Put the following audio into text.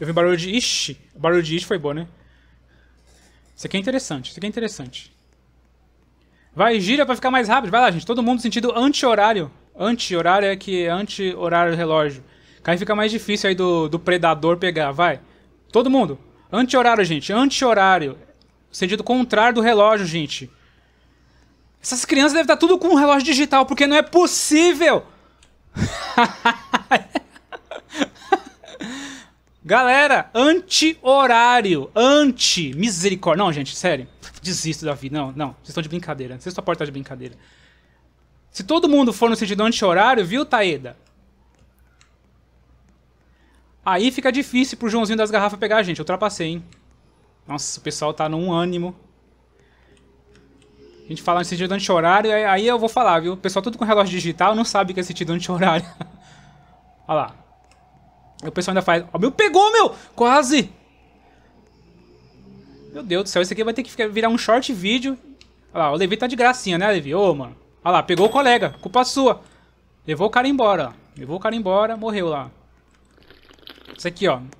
Eu vi barulho de Ixi! O barulho de ixi foi bom, né? Isso aqui é interessante, isso aqui é interessante. Vai, gira pra ficar mais rápido. Vai lá, gente. Todo mundo sentido anti-horário. Anti-horário é que é anti-horário relógio. Aí fica mais difícil aí do, do predador pegar, vai. Todo mundo. Anti-horário, gente. Anti-horário. Sentido contrário do relógio, gente. Essas crianças devem estar tudo com um relógio digital, porque não é possível! Galera, anti-horário, anti-misericórdia. Não, gente, sério. Desisto da vida. Não, não. Vocês estão de brincadeira. Vocês estão porta de brincadeira. Se todo mundo for no sentido anti-horário, viu, Taeda? Aí fica difícil pro Joãozinho das Garrafas pegar a gente. Eu ultrapassei, hein? Nossa, o pessoal tá num ânimo. A gente fala no sentido anti-horário, aí eu vou falar, viu? O pessoal tudo com relógio digital não sabe o que é sentido anti-horário. Olha lá. O pessoal ainda faz. Ó, oh, meu, pegou, meu! Quase! Meu Deus do céu, esse aqui vai ter que virar um short vídeo. Olha lá, o Levi tá de gracinha, né, Levi? Ô, mano. Olha lá, pegou o colega. Culpa sua. Levou o cara embora, ó. Levou o cara embora, morreu lá. Isso aqui, ó.